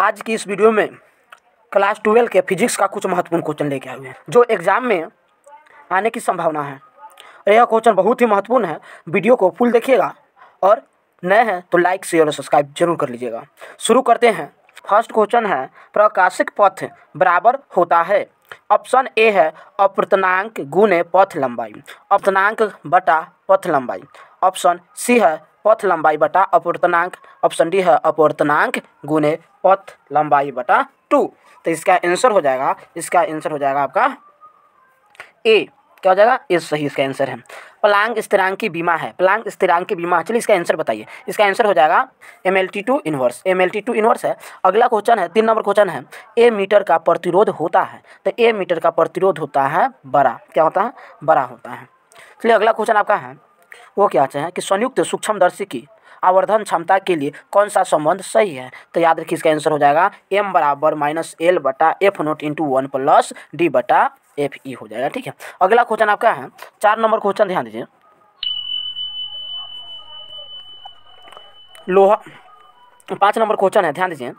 आज की इस वीडियो में क्लास ट्वेल्व के फिजिक्स का कुछ महत्वपूर्ण क्वेश्चन लेके आए हुए हैं जो एग्जाम में आने की संभावना है यह क्वेश्चन बहुत ही महत्वपूर्ण है वीडियो को फुल देखिएगा और नए हैं तो लाइक शेयर और सब्सक्राइब जरूर कर लीजिएगा शुरू करते हैं फर्स्ट क्वेश्चन है प्रकाशिक पथ बराबर होता है ऑप्शन ए है अपृतनांक गुने पथ लंबाई अपृतनांक बटा पथ लंबाई ऑप्शन सी है पथ लंबाई बटा अपवर्तनांक ऑप्शन डी है अपवर्तनांक गुने पथ लंबाई बटा टू तो इसका आंसर हो जाएगा इसका आंसर हो जाएगा आपका ए क्या हो जाएगा ये सही इसका आंसर है प्लांग स्थिरांक की बीमा है प्लांग स्थिरांक की बीमा चलिए इसका आंसर बताइए इसका आंसर हो जाएगा M L T two inverse M L T two inverse है अगला क्वेश्चन है तीन नंबर क्वेश्चन है ए मीटर का प्रतिरोध होता है तो ए मीटर का प्रतिरोध होता है बड़ा क्या होता है बड़ा होता है चलिए अगला क्वेश्चन आपका है वो क्या चाहें कि संयुक्त सूक्ष्मदर्शी की आवर्धन क्षमता के लिए कौन सा संबंध सही है तो याद रखिए इसका आंसर हो जाएगा एम बराबर माइनस एल बटा F nought into one plus D बटा एफ ई e हो जाएगा ठीक है अगला क्वेश्चन आपका है चार नंबर क्वेश्चन ध्यान दीजिए लोहा पांच नंबर क्वेश्चन है ध्यान दीजिए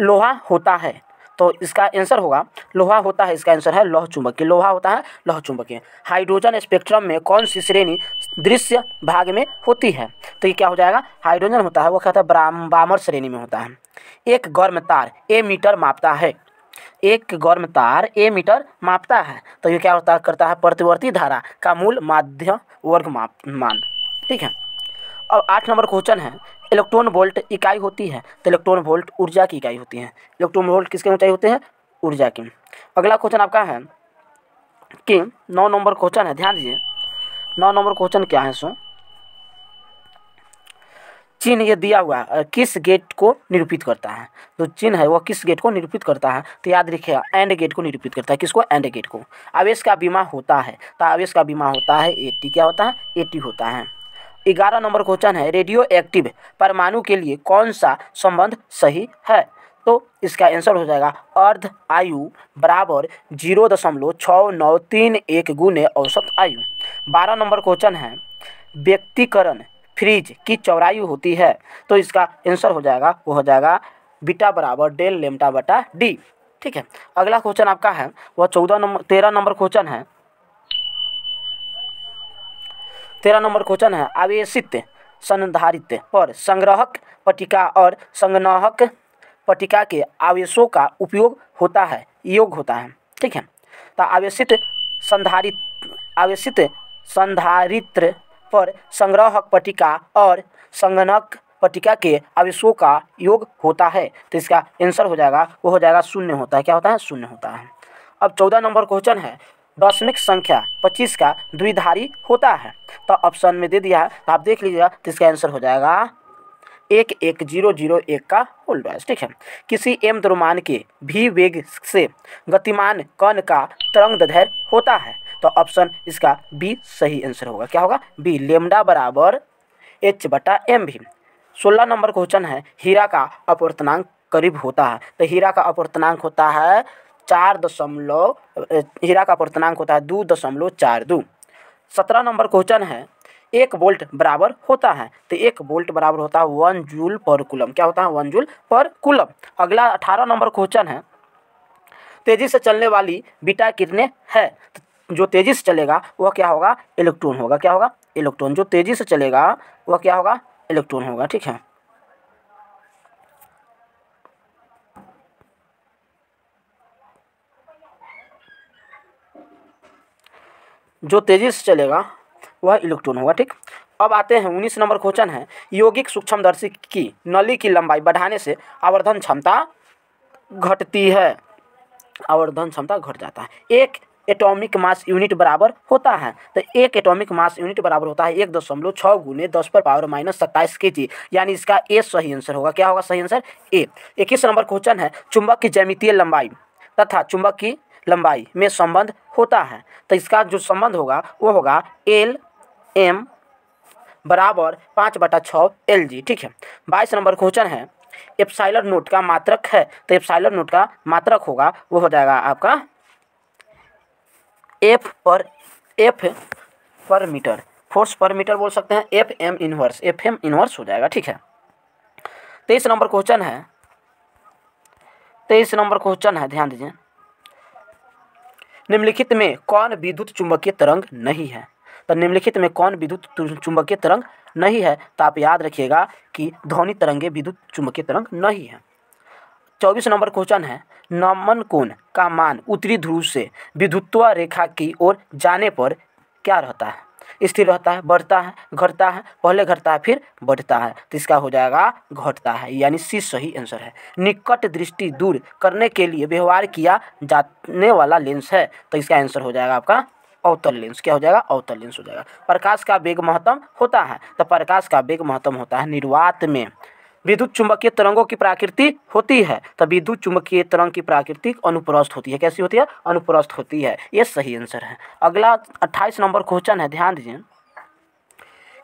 लोहा होता है तो इसका आंसर होगा लोहा होता है इसका आंसर है लौह चुंबकीय लोहा होता है लौह चुंबकीय हाइड्रोजन स्पेक्ट्रम में कौन सी श्रेणी दृश्य भाग में होती है तो ये क्या हो जाएगा हाइड्रोजन होता है वो क्या है ब्राम बामर श्रेणी में होता है एक गर्म तार ए मीटर मापता है एक गर्म तार ए मीटर मापता है तो ये क्या होता करता है प्रतिवर्ती धारा का मूल माध्य वर्ग माप मान ठीक है अब आठ नंबर क्वेश्चन है इलेक्ट्रॉन वोल्ट इकाई होती है तो इलेक्ट्रॉन वोल्ट ऊर्जा की इकाई होती है इलेक्ट्रॉन वोल्ट किसके ऊंचाई होते हैं ऊर्जा की अगला क्वेश्चन आपका है कि नौ नंबर क्वेश्चन है ध्यान दीजिए नौ नंबर क्वेश्चन क्या है सो चिन्ह ये दिया हुआ है किस गेट को निरूपित करता है जो तो चिन्ह है वह किस गेट को निरूपित करता है तो याद रखिएगा एंड गेट को निरूपित करता है किसको एंड गेट को आवेश का बीमा होता है तो आवेश का बीमा होता है एटी क्या होता है एटी होता है ग्यारह नंबर क्वेश्चन है रेडियो एक्टिव परमाणु के लिए कौन सा संबंध सही है तो इसका आंसर हो जाएगा अर्ध आयु बराबर जीरो दशमलव छः नौ तीन एक गुने औसत आयु बारह नंबर क्वेश्चन है व्यक्तिकरण फ्रीज की चौड़ाई होती है तो इसका आंसर हो जाएगा वो हो जाएगा बीटा बराबर डेल लेमटा बटा डी ठीक है अगला क्वेश्चन आपका है वह चौदह नंबर तेरह नंबर क्वेश्चन है तेरह नंबर क्वेश्चन है आवेशित संधारित पर संग्रहक पटिका और संग्रहक पटिका के आवेशों का उपयोग होता है योग होता है ठीक है तो आवेशित संधारित आवेशित संधारित्र पर संग्रहक पटिका और संगणक पट्टिका के आवेशों का योग होता है तो इसका आंसर हो जाएगा वो हो जाएगा शून्य होता है क्या होता है शून्य होता है अब चौदह नंबर क्वेश्चन है दशमिक संख्या 25 का द्विधारी होता है तो ऑप्शन में दे दिया है तो आप देख लीजिएगा तो इसका आंसर हो जाएगा एक एक जीरो जीरो एक का होल ठीक है किसी एम द्रुमान के भी वेग से गतिमान कण का तरंग दधैर होता है तो ऑप्शन इसका बी सही आंसर होगा क्या होगा बी लेमडा बराबर एच बटा एम भी सोलह नंबर क्वेश्चन है हीरा का अपवर्तनांक करीब होता है तो हीरा का अपवर्तनांक होता है चार दशमलव हीरा का प्रतनांक होता है दो दशमलव चार दो सत्रह नंबर क्वेश्चन है एक बोल्ट बराबर होता है तो एक बोल्ट बराबर होता है वन जूल पर कुलम क्या होता है वन जूल पर कुलम अगला अठारह नंबर क्वेश्चन है तेजी से चलने वाली बीटा किरणें है तो जो तेजी से चलेगा वह क्या होगा इलेक्ट्रॉन होगा क्या होगा इलेक्ट्रॉन जो तेजी से चलेगा वह क्या होगा इलेक्ट्रॉन होगा ठीक है जो तेज़ी से चलेगा वह इलेक्ट्रॉन होगा ठीक अब आते हैं उन्नीस नंबर क्वेश्चन है यौगिक सूक्ष्मदर्शी की नली की लंबाई बढ़ाने से आवर्धन क्षमता घटती है आवर्धन क्षमता घट जाता है एक एटॉमिक मास यूनिट बराबर होता है तो एक एटॉमिक मास यूनिट बराबर होता है एक दशमलव छः गुने दस पर पावर माइनस सत्ताईस के जी यानी इसका ए सही आंसर होगा क्या होगा सही आंसर ए इक्कीस नंबर क्वेश्चन है चुंबक की जैमितीय लंबाई तथा चुंबक की लंबाई में संबंध होता है तो इसका जो संबंध होगा वो होगा एल एम बराबर पाँच बटा छः एल जी ठीक है बाईस नंबर क्वेश्चन है एप्साइलर नोट का मात्रक है तो एप्साइलर नोट का मात्रक होगा वो हो जाएगा आपका एफ पर एफ पर मीटर फोर्स पर मीटर बोल सकते हैं F M inverse F M inverse हो जाएगा ठीक है तेईस नंबर क्वेश्चन है तेईस नंबर क्वेश्चन है ध्यान दीजिए निम्नलिखित में कौन विद्युत चुंबकीय तरंग नहीं है तो निम्नलिखित में कौन विद्युत चुंबकीय तरंग नहीं है तो आप याद रखिएगा कि ध्वनि तरंगे विद्युत चुंबकीय तरंग नहीं है चौबीस नंबर क्वेश्चन है नमन कोण का मान उत्तरी ध्रुव से विद्युत्व रेखा की ओर जाने पर क्या रहता है स्थिर रहता है बढ़ता है घटता है पहले घटता है फिर बढ़ता है तो इसका हो जाएगा घटता है यानी सी सही आंसर है निकट दृष्टि दूर करने के लिए व्यवहार किया जाने वाला लेंस है तो इसका आंसर हो जाएगा आपका अवतल लेंस क्या हो जाएगा अवतल लेंस हो जाएगा प्रकाश का वेग महत्तम होता है तो प्रकाश का वेग महत्तम होता है निर्वात में विद्युत चुंबकीय तरंगों की प्राकृति होती है तो विद्युत चुंबकीय तरंग की प्राकृतिक अनुप्रस्थ होती है कैसी होती है अनुप्रस्थ होती है ये सही आंसर है अगला अट्ठाईस नंबर क्वेश्चन है ध्यान दीजिए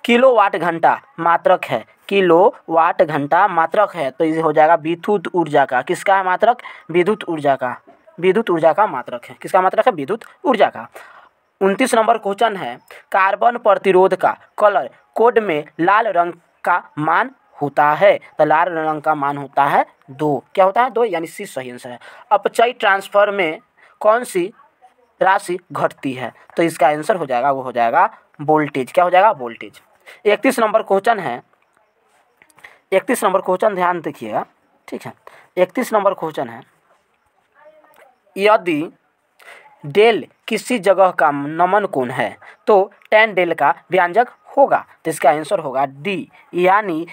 किलो वाट घंटा मात्रक है किलो वाट घंटा मात्रक है तो ये हो जाएगा विद्युत ऊर्जा का किसका है मात्रक विद्युत ऊर्जा का विद्युत ऊर्जा का मात्रक है किसका मात्रक है विद्युत ऊर्जा का उनतीस नंबर क्वेश्चन है कार्बन प्रतिरोध का कलर कोड में लाल रंग का मान होता है तो लाल रंग का मान होता है दो क्या होता है दो यानी सी सही आंसर है अपचय ट्रांसफर में कौन सी राशि घटती है तो इसका आंसर हो जाएगा वो हो जाएगा वोल्टेज क्या हो जाएगा वोल्टेज इकतीस नंबर क्वेश्चन है इकतीस नंबर क्वेश्चन ध्यान देखिएगा ठीक है इकतीस नंबर क्वेश्चन है यदि डेल किसी जगह का नमन कोण है तो टेन डेल का व्यंजक होगा तो इसका आंसर होगा डी यानी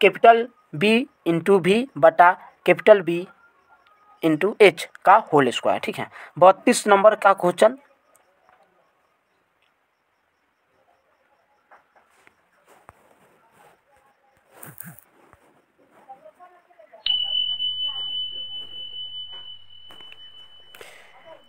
कैपिटल बी इंटू भी बटा कैपिटल बी इंटू एच का होल स्क्वायर ठीक है बत्तीस नंबर का क्वेश्चन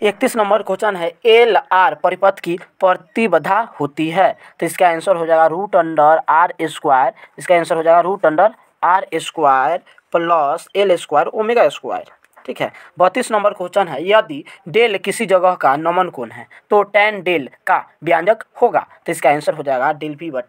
इकतीस नंबर क्वेश्चन है एल आर परिपथ की प्रतिबद्धा होती है तो इसका आंसर हो जाएगा रूट अंडर आर स्क्वायर इसका आंसर हो जाएगा root under R square plus L square omega square ठीक है बत्तीस नंबर क्वेश्चन है यदि डेल किसी जगह का नमन कोण है तो टेन डेल का व्यंजक होगा तो इसका आंसर हो जाएगा डेल बी बट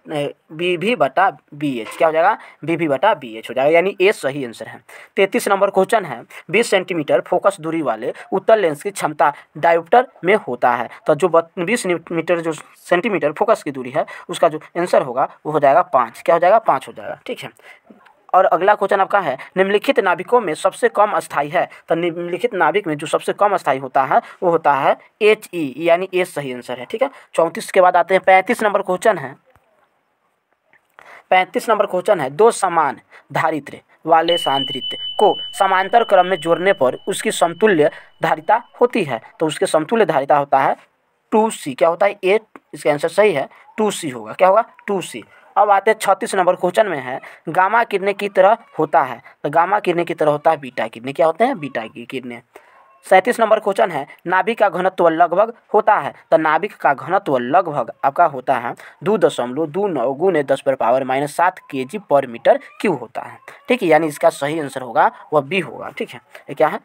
बी भी बटा बी एच क्या हो जाएगा बी भी बटा बी एच हो जाएगा यानी ए सही आंसर है तैतीस नंबर क्वेश्चन है बीस सेंटीमीटर फोकस दूरी वाले उत्तर लेंस की क्षमता डायोप्टर में होता है तो जो बीस मीटर जो सेंटीमीटर फोकस की दूरी है उसका जो आंसर होगा वो हो जाएगा पाँच क्या हो जाएगा पाँच हो जाएगा ठीक है और अगला क्वेश्चन आपका है निम्नलिखित नाभिकों में सबसे कम स्थाई है तो निम्नलिखित नाभिक में जो सबसे कम स्थाई होता है वो होता है एच ई e, यानी ए सही आंसर है ठीक है चौंतीस के बाद आते हैं पैंतीस नंबर क्वेश्चन है पैंतीस नंबर क्वेश्चन है दो समान धारित्र वाले सांद्रित्य को समांतर क्रम में जोड़ने पर उसकी समतुल्य धारिता होती है तो उसके समतुल्य धारिता होता है टू सी क्या होता है ए इसका आंसर सही है टू सी होगा क्या होगा टू सी अब आते हैं छत्तीस नंबर क्वेश्चन में है गामा किरने की तरह होता है तो गामा किरने की तरह होता है बीटा किरने क्या होते हैं बीटा की किरने सैंतीस नंबर क्वेश्चन है नाभिक का घनत्व लगभग होता है तो नाभिक का घनत्व लगभग आपका होता है दो दशमलव दो नौ गुण दस पर पावर माइनस सात के जी पर मीटर क्यूब होता है ठीक है यानी इसका सही आंसर होगा वह बी होगा ठीक है ये क्या है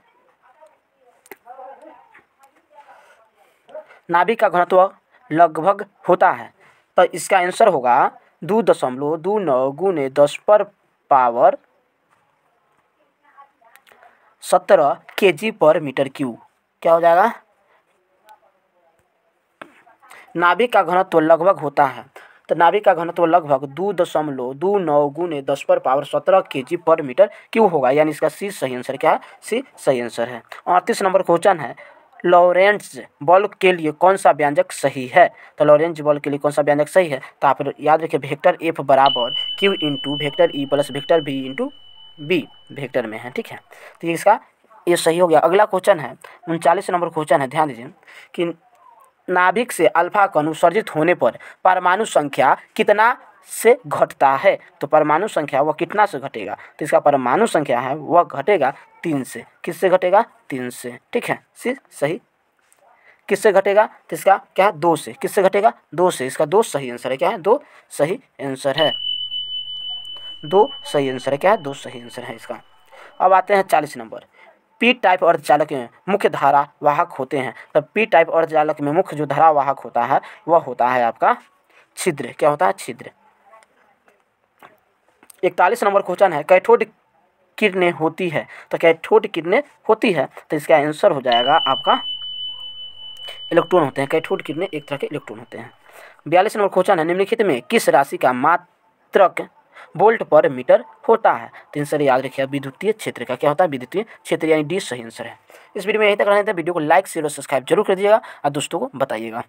नाभिक का घनत्व लगभग होता है तो इसका आंसर होगा दो दशमलव दो नौ गुने दस पर पावर सत्रह के जी पर मीटर क्यू क्या हो जाएगा नाभिक का घनत्व लगभग होता है तो नाभिक का घनत्व लगभग दो दशमलव दो नौ गुने दस पर पावर सत्रह के जी पर मीटर क्यू होगा यानी इसका सी सही आंसर क्या है सी सही आंसर है अड़तीस नंबर क्वेश्चन है लॉरेंस बॉल के लिए कौन सा व्यंजक सही है तो लॉरेंस बॉल के लिए कौन सा व्यंजक सही है तो आप याद रखिए वेक्टर एफ बराबर Q into vector E plus vector B into B vector में है ठीक है तो ये इसका ये सही हो गया अगला क्वेश्चन है उनचालीस नंबर क्वेश्चन है ध्यान दीजिए कि नाभिक से अल्फा कण उत्सर्जित होने पर परमाणु संख्या कितना से घटता है तो परमाणु संख्या वह कितना से घटेगा तो इसका परमाणु संख्या है वह घटेगा तीन से किससे घटेगा तीन से ठीक है सी सही किससे घटेगा तो इसका क्या है दो से किससे घटेगा दो से इसका दो सही आंसर है क्या है दो सही आंसर है दो सही आंसर है क्या है दो सही आंसर है इसका अब आते हैं चालीस नंबर पी टाइप अर्धचालक में मुख्य धारा वाहक होते हैं तो पी टाइप अर्धचालक में मुख्य जो धारा वाहक होता है वह होता है आपका छिद्र क्या होता है छिद्र इकतालीस नंबर क्वेश्चन है कैथोड किरने होती है तो कैथोड किरने होती है तो इसका आंसर हो जाएगा आपका इलेक्ट्रॉन होते हैं कैथोड किरने एक तरह के इलेक्ट्रॉन होते हैं बयालीस नंबर क्वेश्चन है निम्नलिखित में किस राशि का मात्रक वोल्ट पर मीटर होता है तो आंसर याद रखिए विद्युतीय क्षेत्र का क्या होता है विद्युतीय क्षेत्र यानी डी सही आंसर है इस वीडियो में यही तक रहने थे वीडियो को लाइक शेयर और सब्सक्राइब जरूर कर दीजिएगा और दोस्तों को बताइएगा